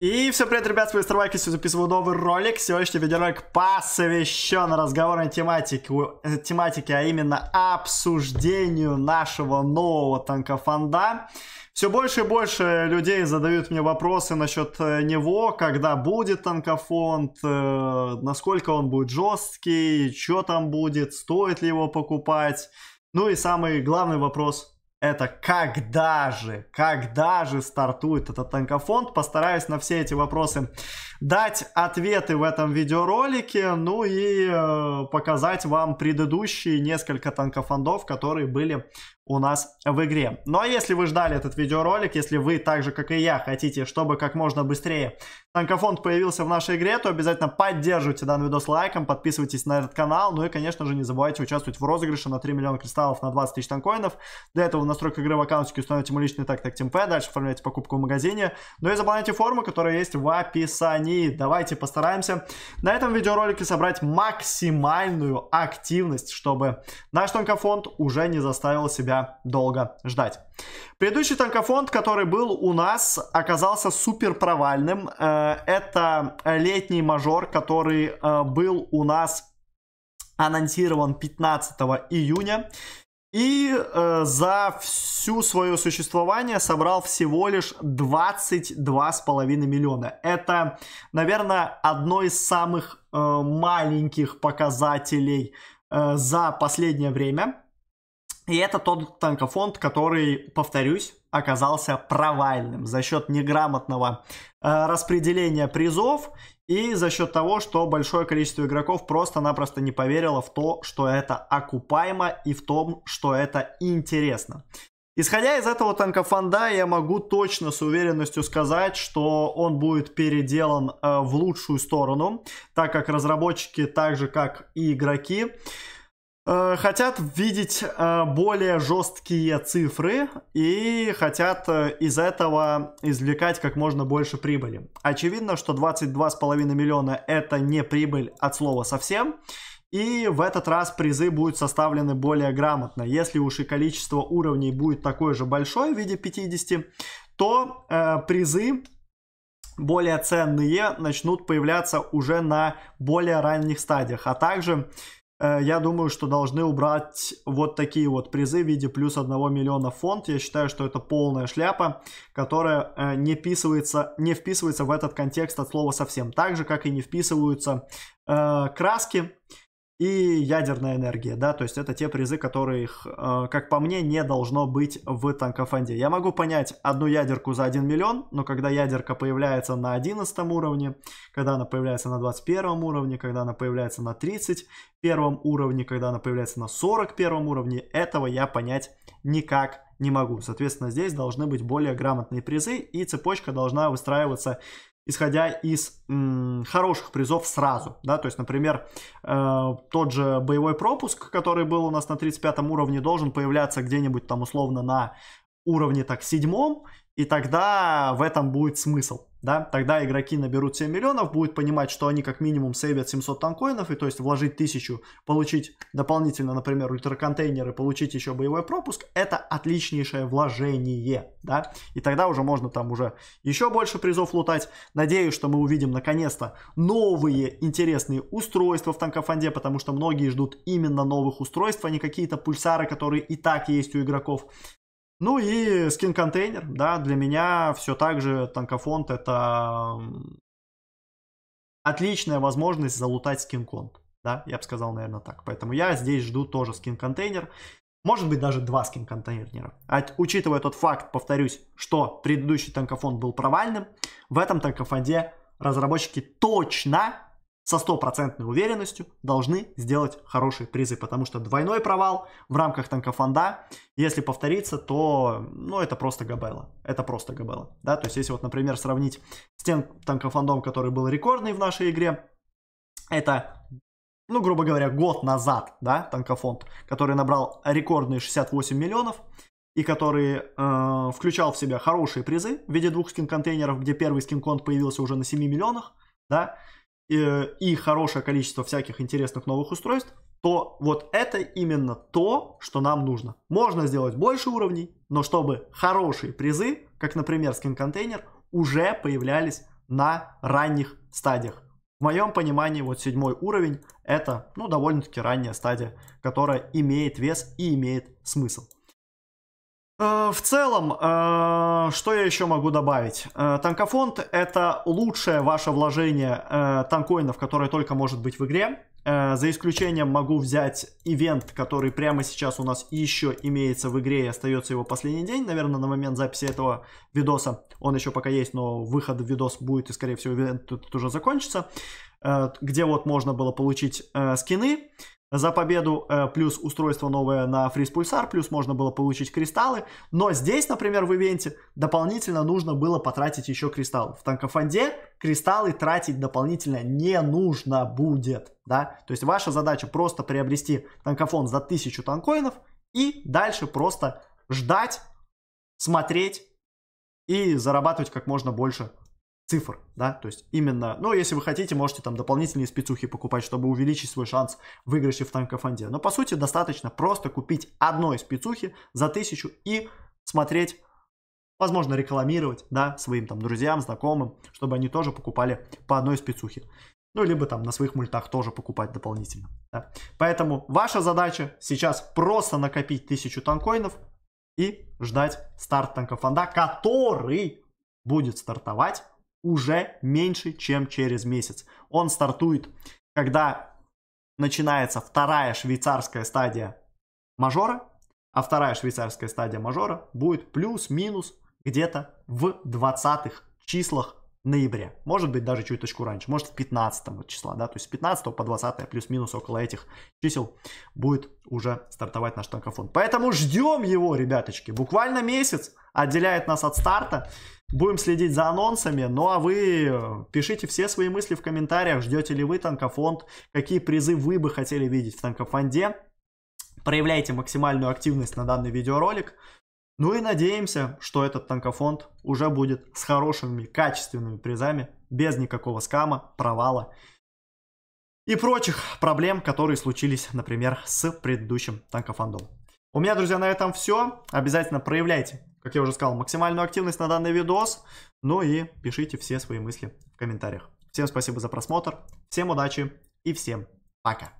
И все, привет, ребят, с вами Старвайк, если записываю новый ролик. Сегодняшний видеоролик посвящен разговорной тематике, э, тематике, а именно обсуждению нашего нового танкофонда. Все больше и больше людей задают мне вопросы насчет э, него, когда будет танкофонд, э, насколько он будет жесткий, что там будет, стоит ли его покупать. Ну и самый главный вопрос, это когда же, когда же стартует этот танкофонд. Постараюсь на все эти вопросы дать ответы в этом видеоролике, ну и э, показать вам предыдущие несколько танкофондов, которые были у нас в игре. Ну а если вы ждали этот видеоролик, если вы так же, как и я, хотите, чтобы как можно быстрее танкофонд появился в нашей игре, то обязательно поддерживайте данный видос лайком, подписывайтесь на этот канал, ну и, конечно же, не забывайте участвовать в розыгрыше на 3 миллиона кристаллов на 20 тысяч танкоинов. Для этого настройка игры в аккаунтике, установите ему личный так так темпе, дальше оформляйте покупку в магазине, ну и заполняйте форму, которая есть в описании. Давайте постараемся на этом видеоролике собрать максимальную активность, чтобы наш тонкофонд уже не заставил себя долго ждать. Предыдущий тонкофонд, который был у нас, оказался супер провальным. Э, это летний мажор, который э, был у нас анонсирован 15 июня. И э, за всю свое существование собрал всего лишь 22,5 миллиона. Это, наверное, одно из самых э, маленьких показателей э, за последнее время. И это тот танкофонд, который, повторюсь, оказался провальным за счет неграмотного э, распределения призов и за счет того, что большое количество игроков просто-напросто не поверило в то, что это окупаемо и в том, что это интересно. Исходя из этого танкофонда, я могу точно с уверенностью сказать, что он будет переделан э, в лучшую сторону, так как разработчики, так же как и игроки, Э, хотят видеть э, более жесткие цифры и хотят э, из этого извлекать как можно больше прибыли. Очевидно, что 22,5 миллиона это не прибыль от слова совсем. И в этот раз призы будут составлены более грамотно. Если уж и количество уровней будет такое же большое в виде 50, то э, призы более ценные начнут появляться уже на более ранних стадиях. А также Э, я думаю, что должны убрать вот такие вот призы в виде плюс 1 миллиона фонд. Я считаю, что это полная шляпа, которая э, не, вписывается, не вписывается в этот контекст от слова совсем. Так же, как и не вписываются э, краски и ядерная энергия, да, то есть это те призы, которых, э, как по мне, не должно быть в танкофанде. Я могу понять одну ядерку за 1 миллион, но когда ядерка появляется на 11 уровне, когда она появляется на 21 уровне, когда она появляется на 31 уровне, когда она появляется на 41 уровне, этого я понять никак не могу. Соответственно, здесь должны быть более грамотные призы, и цепочка должна выстраиваться исходя из м, хороших призов сразу, да, то есть, например, э, тот же боевой пропуск, который был у нас на 35 уровне, должен появляться где-нибудь там условно на уровне так седьмом, и тогда в этом будет смысл да, тогда игроки наберут 7 миллионов, будут понимать, что они как минимум сейвят 700 танкоинов, и то есть вложить 1000, получить дополнительно, например, ультраконтейнеры, получить еще боевой пропуск, это отличнейшее вложение, да, и тогда уже можно там уже еще больше призов лутать. Надеюсь, что мы увидим наконец-то новые интересные устройства в танкофанде, потому что многие ждут именно новых устройств, а не какие-то пульсары, которые и так есть у игроков. Ну и скин-контейнер, да, для меня все так же танкофонд это отличная возможность залутать скин-конт, да, я бы сказал, наверное, так. Поэтому я здесь жду тоже скин-контейнер, может быть даже два скин-контейнера. А, учитывая тот факт, повторюсь, что предыдущий танкофонд был провальным, в этом танкофонде разработчики точно со стопроцентной уверенностью должны сделать хорошие призы, потому что двойной провал в рамках танкофонда, если повторится, то, ну, это просто габела, это просто габела, да, то есть если вот, например, сравнить с тем танкофондом, который был рекордный в нашей игре, это ну, грубо говоря, год назад, да, танкофонд, который набрал рекордные 68 миллионов, и который э, включал в себя хорошие призы в виде двух скин-контейнеров, где первый скин-конт появился уже на 7 миллионах, да, Э, и хорошее количество всяких интересных новых устройств, то вот это именно то, что нам нужно. Можно сделать больше уровней, но чтобы хорошие призы, как, например, скин-контейнер, уже появлялись на ранних стадиях. В моем понимании, вот седьмой уровень это, ну, довольно-таки ранняя стадия, которая имеет вес и имеет смысл. Э, в целом, э, что я еще могу добавить? Э, танкофонд — это лучшее ваше вложение танкоинов, которое только может быть в игре. За исключением могу взять ивент, который прямо сейчас у нас еще имеется в игре и остается его последний день. Наверное, на момент записи этого видоса он еще пока есть, но выход в видос будет и, скорее всего, ивент тут уже закончится. Где вот можно было получить скины за победу, э, плюс устройство новое на фриз пульсар, плюс можно было получить кристаллы. Но здесь, например, в ивенте дополнительно нужно было потратить еще кристаллы. В танкофанде кристаллы тратить дополнительно не нужно будет, да. То есть ваша задача просто приобрести танкофон за 1000 танкоинов и дальше просто ждать, смотреть и зарабатывать как можно больше цифр, да, то есть именно, ну, если вы хотите, можете там дополнительные спецухи покупать, чтобы увеличить свой шанс выигрыша в танкофонде. Но, по сути, достаточно просто купить одной спецухи за тысячу и смотреть, возможно, рекламировать, да, своим там друзьям, знакомым, чтобы они тоже покупали по одной спецухе. Ну, либо там на своих мультах тоже покупать дополнительно. Да. Поэтому ваша задача сейчас просто накопить тысячу танкоинов и ждать старт танкофонда, который будет стартовать уже меньше, чем через месяц. Он стартует, когда начинается вторая швейцарская стадия мажора, а вторая швейцарская стадия мажора будет плюс-минус где-то в 20-х числах ноября. Может быть, даже чуточку раньше. Может, в 15 числа, да, то есть с 15 по 20 плюс-минус около этих чисел будет уже стартовать наш танкофон. Поэтому ждем его, ребяточки. Буквально месяц отделяет нас от старта. Будем следить за анонсами. Ну а вы э, пишите все свои мысли в комментариях. Ждете ли вы танкофонд? Какие призы вы бы хотели видеть в танкофонде? Проявляйте максимальную активность на данный видеоролик. Ну и надеемся, что этот танкофонд уже будет с хорошими, качественными призами, без никакого скама, провала и прочих проблем, которые случились, например, с предыдущим танкофондом. У меня, друзья, на этом все. Обязательно проявляйте как я уже сказал, максимальную активность на данный видос. Ну и пишите все свои мысли в комментариях. Всем спасибо за просмотр, всем удачи и всем пока.